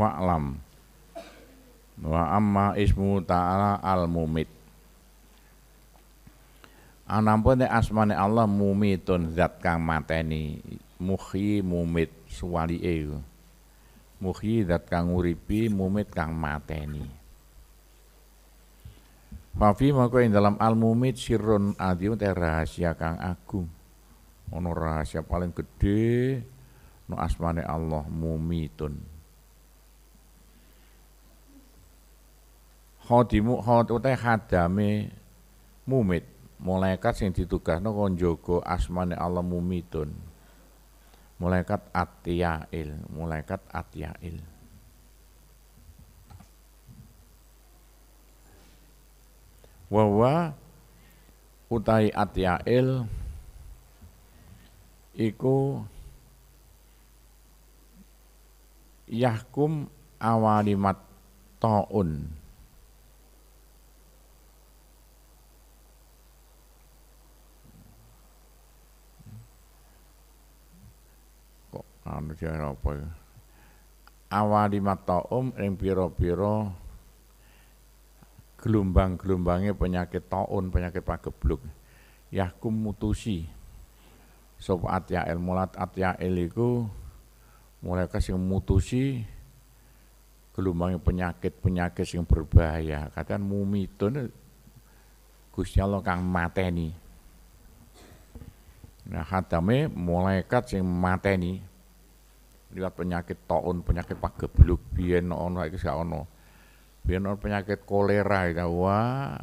wa'lam wa amma ismu ta'ala al-mumit Anampun asmane Allah mumitun zat kang mateni Mukhi mumit suwali suwalike Mukhi zat kang uripi mumit kang mateni Fafi maka yang dalam al mumit sirun adium teh rahasia kang agung ono rahasia paling gede no asmane Allah mumitun khodimu khote khadame mumit malaikat sing ditugasno kon jaga asmane Allah mumitun malaikat atyail malaikat atyail wawa utai atyail iku yahkum awalimat taun anu kira apa ya awali mataum ing pira-pira gelombang-gelombangnya penyakit taun penyakit pagebluk yahkum mutusi sop atya mulat atya il iku mereka mutusi gelombangnya penyakit-penyakit yang berbahaya katakan mumi Gusti Allah kang mateni nah hadame mulai sing mateni lihat penyakit taun, penyakit pagebluk biyen ono iki gak ono. Biyen ono penyakit kolera ya wah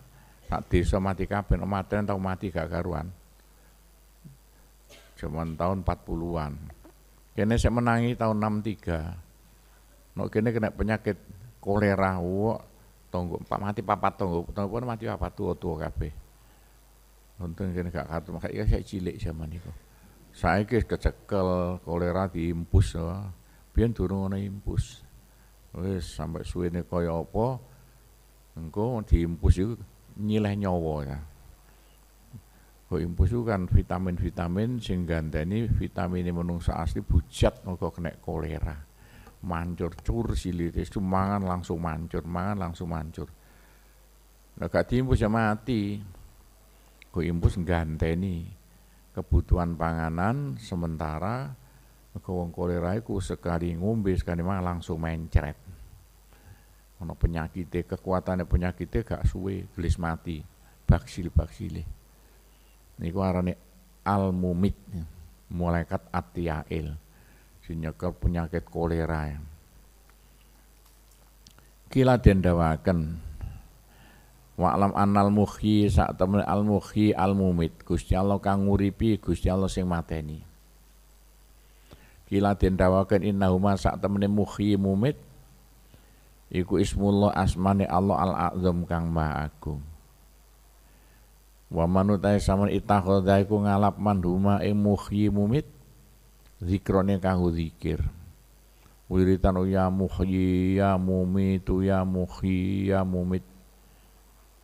tak desa mati kabeh maten tau mati gak karuan. Cuman tahun 40-an. Kene saya menangi tahun 63. no kene kena penyakit kolera wah tonggo pak mati papat tonggo, tonggo pun mati papat tua-tua kabeh. Untung kene gak kartu, makanya saya cilik zaman itu saiki kecekel kolera diimpus ya. biyen durung ana impus wis sampai suwene kaya apa engko diimpus itu nyileh nyowo ya kok impus itu kan vitamin-vitamin sing ganteni vitamin menungsa asli bujat engko kena kolera mancur cur silitis itu mangan langsung mancur mangan langsung mancur nah gak diimpus ya mati kok impus ganteni kebutuhan panganan sementara kewong kolera sekali ngombe sekali mah langsung mencret. Ono penyakitnya kekuatannya penyakitnya gak suwe gelis mati baksil baksile. Niku arane almumit malaikat atiail sinyekel penyakit kolera. Ya. Kila dendawaken Wa'lam annal muhi sak temen al muhi al mumit. Gusti Allah kang nguripi, Gusti Allah sing mateni. Kila den dawaken innahuma sak temene muhi mumit iku ismullah asmane Allah al azam kang maha agung. Wa manutai saman itakhadha iku ngalap manhuma ing muhi mumit zikrone kang zikir. Wiritan oh ya muhi ya, ya, ya mumit ya muhi ya mumit.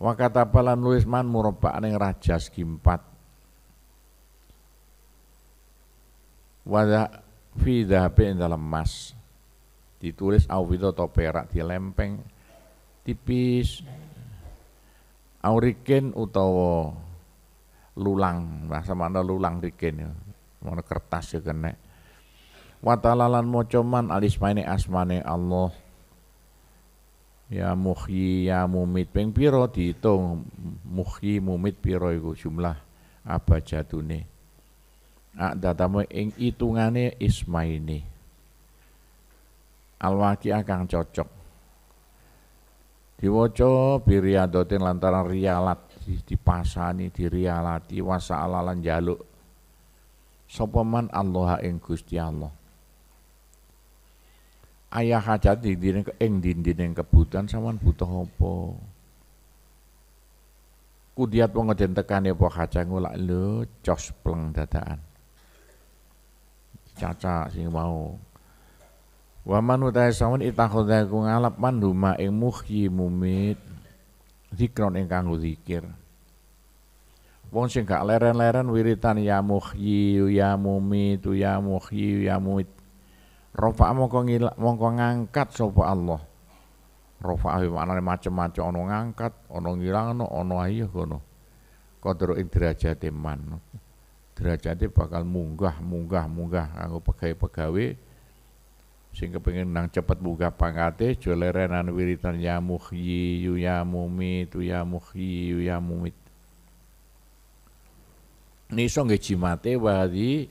Wakata palan nulis man murabba'an raja segi empat Wada fi dahabe dalam emas. Ditulis awwito atau perak lempeng tipis. Aurikin utawa lulang, bahasa mana lulang riken ya. Mana kertas ya kena. Watalalan mocoman alismane asmane Allah Ya muhyi ya mumit ping piro diitung muhyi mumit piro iku jumlah ada tamu ing itungane isma al alwaki akang cocok. diwoco biriadotin lantaran rialat dipasani dirialati wasa alalan jaluk. sopeman Allah ing Gusti Allah ayah hajat dinding eh, ing dindine kebutuhan sampean butuh apa kudiat wong ngeden tekane apa hajat ngulak lho cos pleng dadaan caca sing mau wa man saman ita itakhudha ku ngalap mandu ma ing muhyi mumit zikron ing kanggo zikir wong sing gak leren-leren wiritan ya muhyi ya mumit ya muhyi ya mumit rofa mongko ngilak mongko ngangkat sapa Allah. Rafa maknane macam-macam ono ngangkat, ana ngilangno, ono ayuh ya ngono. Kodro ing derajate man. Derajate bakal munggah, munggah, munggah Aku pegawai-pegawai sehingga pengen nang cepet buka pangkate jolerenan wiritan ya muhyi yu ya mumit ya muhyi yu ya mumit nisa nggih wadi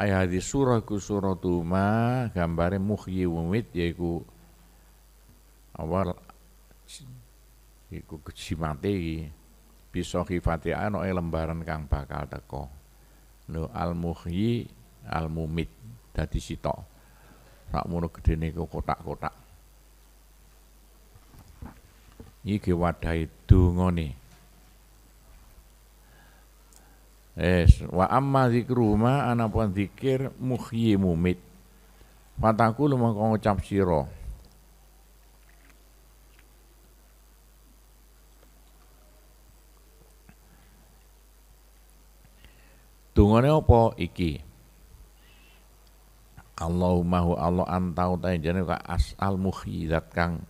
ayat di surah ku surah tuma gambare muhyi wumit yaiku awal iku kecimate pisau bisa ano ana e lembaran kang bakal teko lho al muhyi al mumit dadi sitok sak mono niko kotak-kotak iki wadahi nih. Yes. Wa amma zikru ma anapun zikir muhyi mumit. Fataku lu mau ngucap siro. Dungane apa iki? Allahumma hu Allah antau ta jane ka asal muhyi zat kang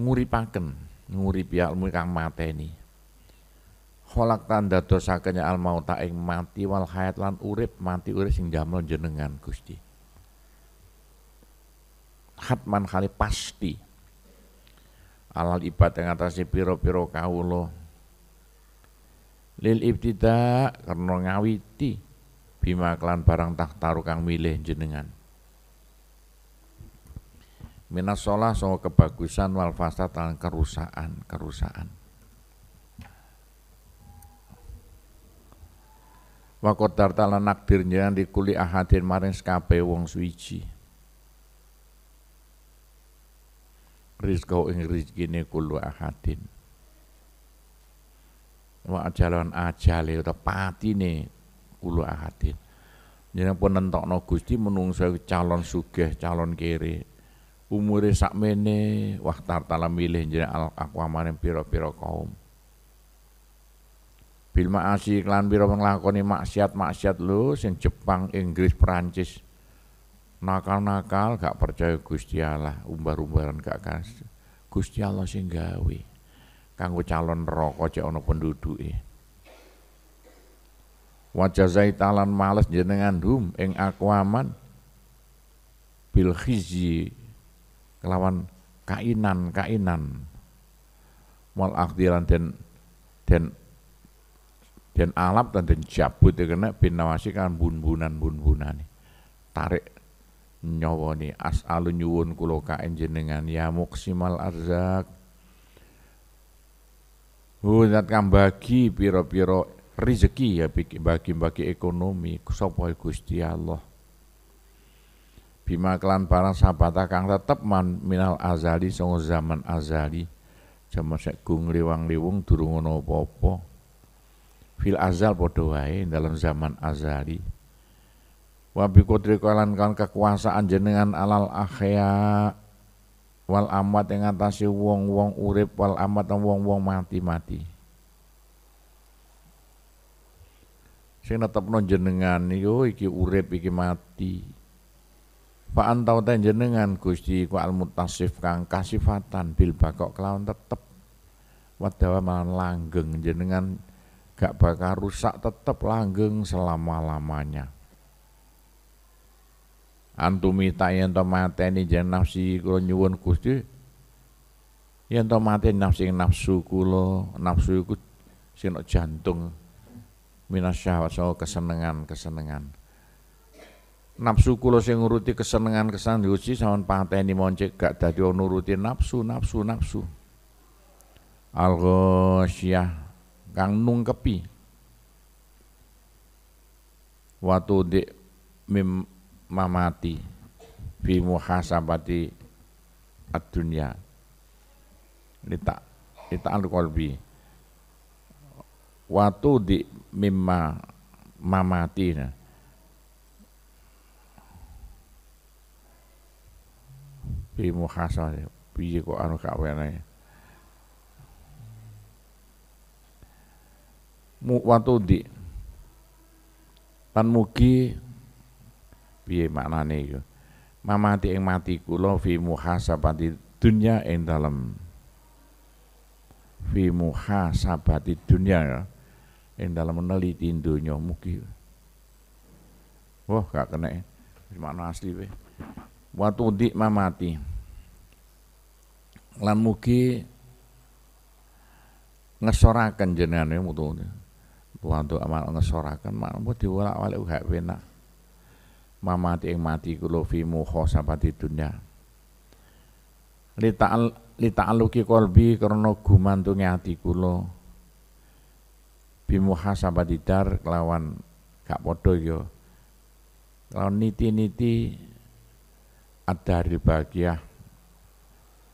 nguripaken, nguripi ilmu kang mateni. Kholak tanda kenya al tak ing mati wal hayat lan urip mati urip sing damel jenengan Gusti. Hatman kali pasti alal ibad yang atasnya piro-piro kaulo lil ibtida karena ngawiti bima klan barang tak taruh kang milih jenengan minas sholah so kebagusan wal fasad kerusaan kerusaan. wakot tartala lanak dirnyan di dikuli ahadin maring skape wong suici. Rizkau ing rizkine kulu ahadin wa ajalan ajale pati nih kulua ahadin jadi pun no Gusti menungso calon sugeh calon kere umure sakmene wah tartala milih jadi al aqwamane piro piro kaum bil maasi lan biro nglakoni maksiat-maksiat lu sing Jepang, Inggris, Perancis nakal-nakal gak percaya Gusti Allah, umbar-umbaran gak kas. Gusti Allah sing gawe. Kanggo calon neraka cek ana penduduke. Wajah zaitalan males jenengan hum ing akwaman bil khizyi kelawan kainan kainan mal akdiran den den dan alap dan dan jabut kena binawasi kan bun-bunan bun-bunan tarik as alun nyuwun kulo kain jenengan ya maksimal arzak Hudat oh, kan bagi piro-piro rezeki ya bagi-bagi ekonomi sopoi Gusti Allah bima kelan para sahabat kang tetep man minal azali songo zaman azali zaman sekung liwang liwung durung ana fil azal podo dalam zaman azali wa bi qudri kan kekuasaan jenengan alal akhya wal amat yang ngatasi wong-wong urip wal amat wong-wong mati-mati sing non jenengan yo iki urip iki mati Pak antau jenengan Gusti ku al mutasif kang kasifatan bil bakok kelawan tetep wadawa malan langgeng jenengan gak bakal rusak tetap langgeng selama-lamanya antum yang yang to ini jan nafsi kulo nyuwun Gusti yang to mati nafsi nafsu kulo nafsu si nok jantung minas syahwat so kesenengan-kesenengan nafsu kulo sing nguruti kesenengan-kesenengan Gusti sampun ini moncek gak dadi nuruti nafsu nafsu nafsu al-ghasyah kang nung nungkepi watu di mim mamati fi muhasabati ini tak ini tak al kolbi watu di mimma mamati nah fi muhasabah piye kok anu kawene Watu di lan mugi piye maknane iku mamati ing mati kula fi muhasabati dunya ing dalem fi muhasabati dunya ya ing dalem meneliti dunya mugi wah gak kena makna asli we watu di mamati lan mugi ngesoraken jenengane mutu Wanto amal ngesorakan makmu diwolak-walik gak wena Mamati yang mati kulo fi muhasabati lita lita aluki kolbi karena gumantungi hati kula. Bimuhasabati dar kelawan gak padha ya. Kelawan niti-niti adari bahagia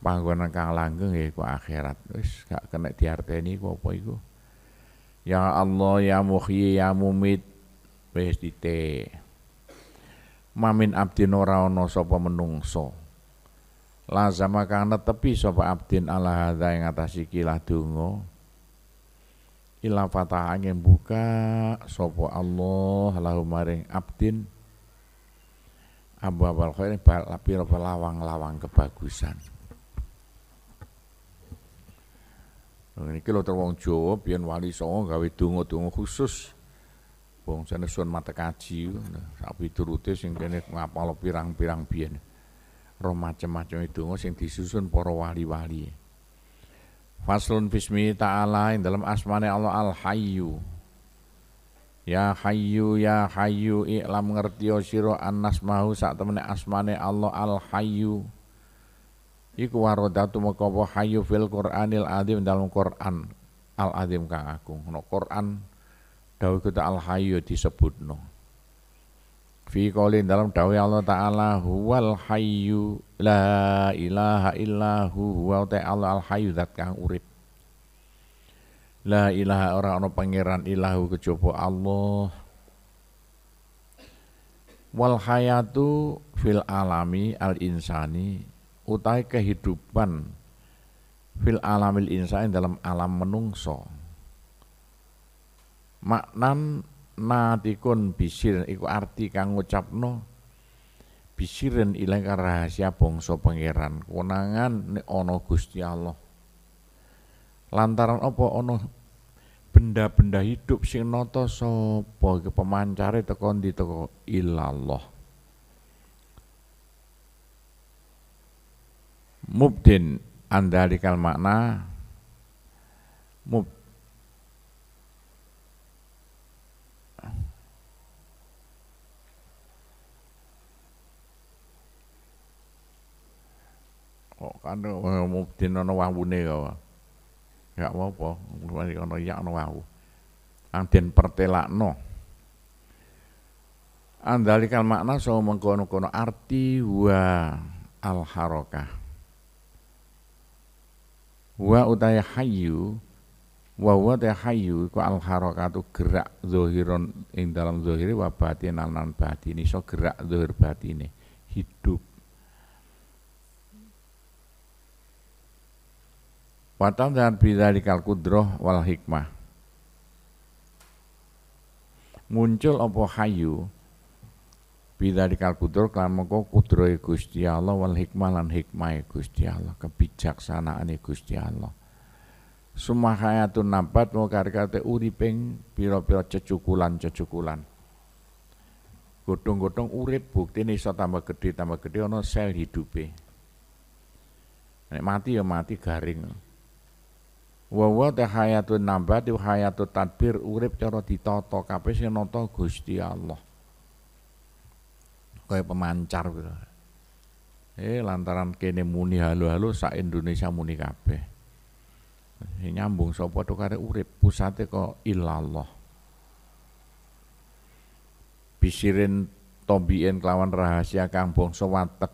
panggonan kang langgeng ya ku akhirat wis gak kena diarteni apa iku Ya Allah ya muhyi ya mumit wis titik. Mamin abdin ora ana sapa menungso. Lazama kang netepi sapa abdin ala hadza ing atas ikilah donga. Ila fatah angin buka sapa Allah lahu maring abdin abwabal khair bal lawang-lawang kebagusan. Nah, niki lho wong Jawa biyen wali songo gawe donga-donga khusus. Wong jane sun mata kaji nah, sak piturute sing kene ngapal pirang-pirang biyen. Roh macem itu, donga sing disusun para wali-wali. Faslun bismi ta'ala dalam asmane Allah Al Hayyu. Ya Hayyu ya Hayyu i'lam ngertiyo sira annas mau sak temene asmane Allah Al Hayyu iku warodatu maka hayu fil Qur'anil Adim dalam Qur'an al Adim kang agung no Qur'an dawuh kita al hayu ya disebutno fi qaulin dalam dawuh ya Allah taala huwal Hayu la ilaha illahu huwa Allah al Hayu dat kang urip la ilaha orang ana pangeran ilahu kejaba Allah wal hayatu fil alami al insani utai kehidupan fil alamil insan dalam alam menungso maknan natikun bisir iku arti kang ngucapno bisirin ilang rahasia bongso pangeran konangan ne ono Gusti Allah lantaran apa ono benda-benda hidup sing noto so pemancari tekon di teko ilallah mubdin andalikal makna mub kok kan mubdin ana wawune kok ya? gak ya apa-apa mari ono ya ono wahu angden den pertelakno andalikal makna so mengkono-kono arti wa al harokah wa utai hayu wa wa ta ku al harakatu gerak zohiron ing dalam zohiri wa batin al nan batini so gerak zohir batine hidup Watam dan bidzalikal kudroh wal hikmah muncul opo hayu Bidzalikal kudur kok kudroi Gusti Allah wal hikmah lan hikmah Gusti Allah, kebijaksanaan e Gusti Allah. Semua mau nabat mokarkate uriping piro-piro cecukulan-cecukulan. Godong-godong urip bukti ini iso tambah gede, tambah gede. ono sel hidupi. Nek mati ya mati garing. Wa wa hayatun nabat hayatut tadbir urip cara ditoto. kabeh sing nata Gusti Allah kayak pemancar gitu. Eh lantaran kene muni halu-halu sa Indonesia muni kabeh. Eh, nyambung sapa to kare urip pusate kok ilallah. Bisirin tombien kelawan rahasia kang bangsa watek.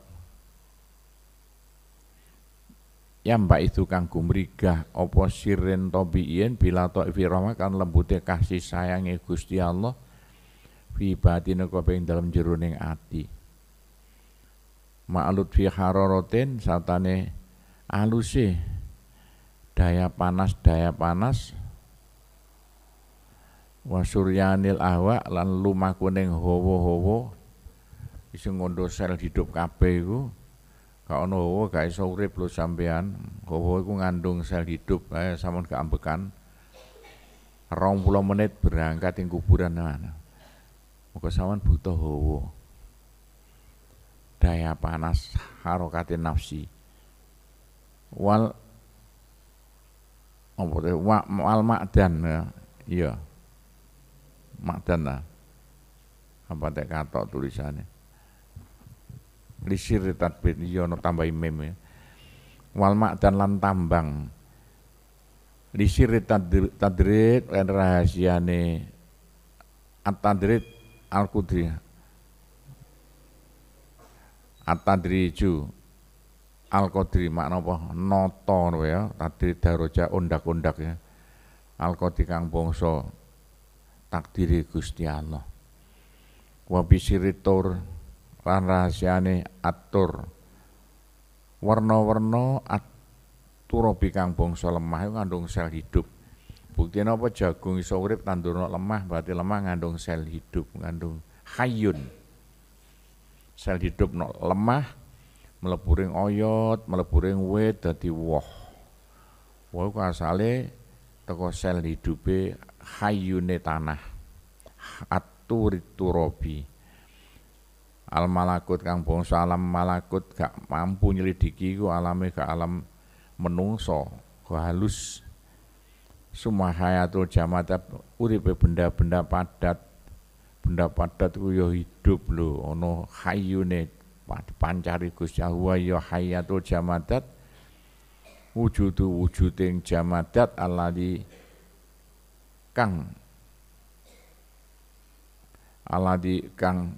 Ya mbak itu kang gumrigah opo sirin tobiin bila to kan lembutnya kasih sayangnya Gusti Allah fi batina kope ing dalam jeruning ati ma'alut fi harorotin satane aluse daya panas daya panas wasuryanil ahwa lan lumakuning hawa-hawa isi ngondo sel hidup kabeh iku gak ono hawa gak iso urip lho sampean hawa iku ngandung sel hidup eh, sampean keambekan 20 menit berangkat ing kuburan mana nah. Muga sawan butuh hawa. Daya panas harokatin nafsi. Wal apa wal makdan ya. Iya. Makdan lah. Apa tak kata tulisannya. Lisir tadbir iya no tambah imim ya. Wal makdan lan tambang. Lisir tadrit, rahasia nih at Al-Qudri At-Tadriju Al-Qadri makna apa? Noto ya, tadi daroja undak undak ya. Al-Qadri kang Bongso takdiri Gusti Allah. lan rahasiane atur. Warna-warna Aturobi kang Bongso lemah itu ngandung sel hidup. Bukti apa jagung iso urip tandur lemah berarti lemah ngandung sel hidup, ngandung hayun. Sel hidup no lemah meleburing oyot, meleburing wit dadi woh. Woh ku asale teko sel hidupe hayune tanah. atur turobi. Al malakut kang bangsa alam malakut gak mampu nyelidiki ku alame gak alam menungso, ku halus sumahayatul jamata uripe benda-benda padat benda padat ku yo hidup lho ono hayune pancari Gusti Allah yo hayatul jamadat wujudu wujuding jamadat di kang Allah di kang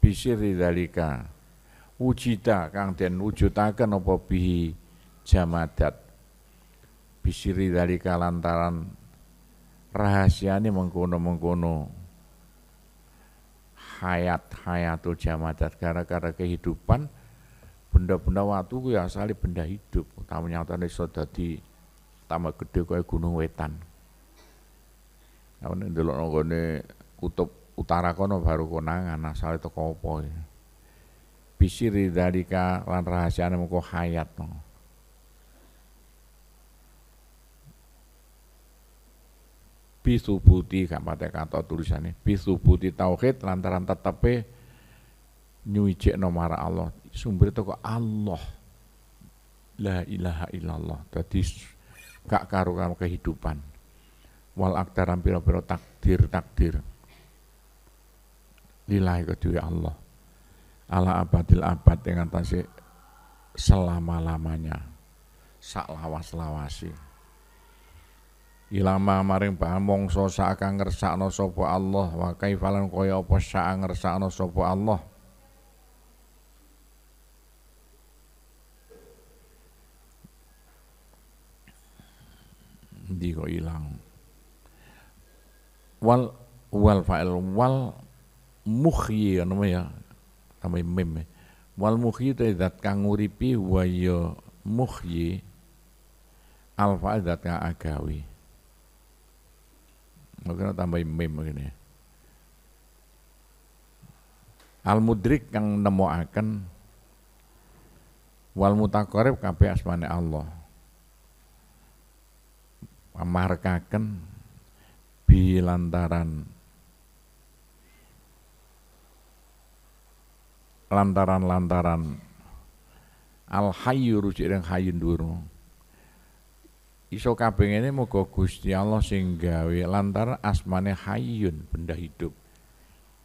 pisiridalika dalika wujita kang den wujudaken apa bihi jamadat bisiri dari kalantaran rahasia ini mengkono-mengkono hayat-hayatul jamadat gara-gara kehidupan benda-benda waktu ku ya benda hidup tamu nih sudah di tambah gede kayak gunung wetan namun indelok nggone kutub utara kono baru konangan asal itu kopo ya. Bisiri kalantaran lan ini mengko hayat nong bisubuti gak patek kata tulisannya putih tauhid lantaran tetapi nyuijek nomara Allah sumber itu kok Allah la ilaha illallah tadi gak karu kehidupan wal aktaran piro piro takdir takdir lillahi kedua Allah ala abadil abad dengan tasik selama-lamanya sak lawas-lawasi ilama maring so sa akan ngersakno sopo Allah wa kaifalan kaya apa sa'a ngersakno sopo Allah di kok ilang wal wal fa'il wal muhyi nama ya nama mim wal muhyi itu dat kanguripi nguripi wa ya muhyi al fa'il kang agawi Mungkin tambahin mim begini. Al-mudrik yang nemoaken wal mutaqarrib kape asmane Allah. Amarkaken bilantaran lantaran-lantaran al hayyu rujuk yang hayun durung iso kabeh ini moga Gusti Allah sing gawe lantar asmane hayun benda hidup.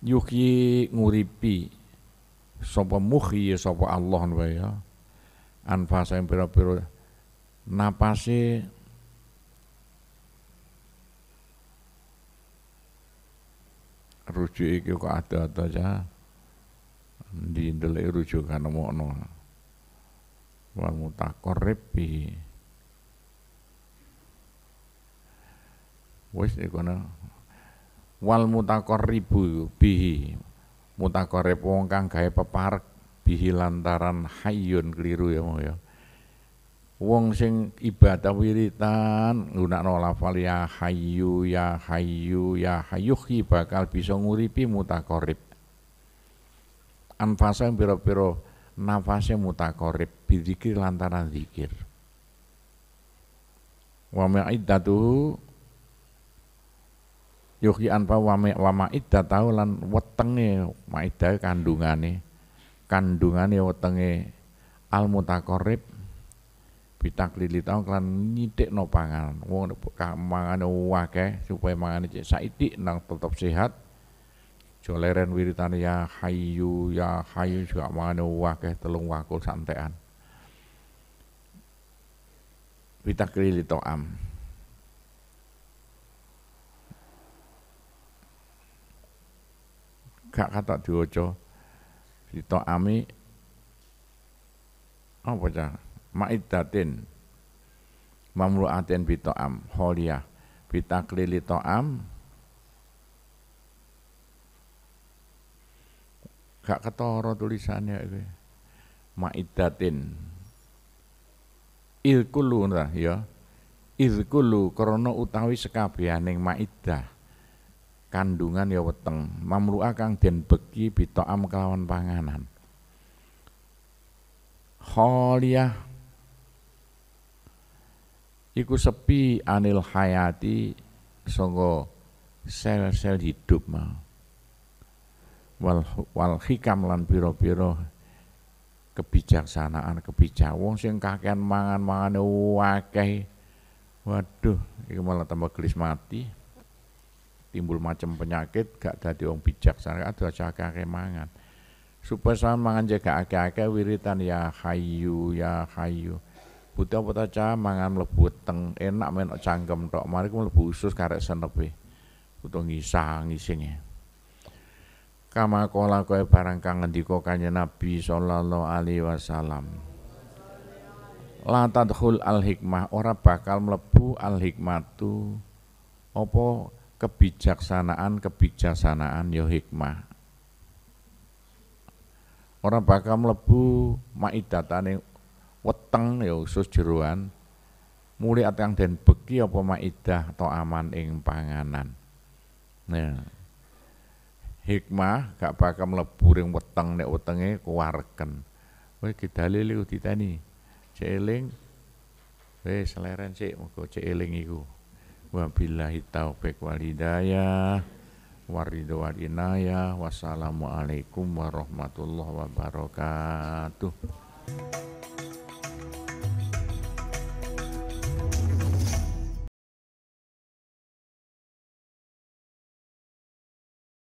yuki nguripi sapa muhi sapa Allah wae ya. Anfasa yang pira-pira napase rujuk iki kok ada-ada ya. aja. di ndelik rujuk kan mokno. wa mutaqarrib bihi. wis iku ana ya wal mutaqarribu bihi mutaqarrib wong kang gawe peparek bihi lantaran hayyun keliru ya mau ya wong sing ibadah wiritan nggunakno lafal ya hayyu ya hayyu ya hayyu bakal bisa nguripi mutaqarrib anfasa yang pira-pira nafase mutaqarrib bidzikir lantaran zikir wa ma'iddatu yuki anpa wama, wama idda tahu lan wetenge maida kandungane kandungane wetenge al mutakorib bitak lili tahu kan nyidik no pangan wong mangane wake supaya mangane cek saiti nang tetap sehat joleren wiritan ya hayu ya hayu juga mangane wake telung wakul santean bitak lilit am gak katok diwaca sita ami apa cah maidatin mamruatin bitoam holiyah bitaklili toam gak ketara tulisannya itu maidatin ilkulu ya ilkulu karena utawi sekabianing maidah kandungan ya weteng mamlu'a kang den beki bitoam kelawan panganan kholiyah iku sepi anil hayati songo sel-sel hidup mau wal wal hikam lan piro-piro kebijaksanaan kebijak wong sing kakean mangan-mangane akeh waduh iku malah tambah gelis mati timbul macam penyakit gak dadi wong bijak sareng ada cakake mangan supaya sama mangan jaga akeh-akeh wiritan ya hayu ya hayu buta apa ta mangan mlebu teng enak menok cangkem tok mari ku mlebu usus karek senepe buta ngisah ngisinge kama kola kaya barang kang ngendika kanjeng Nabi sallallahu alaihi wasallam latadhul al hikmah ora bakal mlebu al hikmatu apa kebijaksanaan-kebijaksanaan yo ya hikmah. Orang bakal mlebu maidatane weteng ya usus jeruan. Muli atang den beki apa maidah atau aman ing panganan. Nah. Hikmah gak bakal mlebu ring weteng nek wetenge kuwarken. Kowe lele ditani. Cek eling. Wis leren sik muga celing iku. Wabillahi taufik wal hidayah Waridu wal inayah. Wassalamualaikum warahmatullahi wabarakatuh.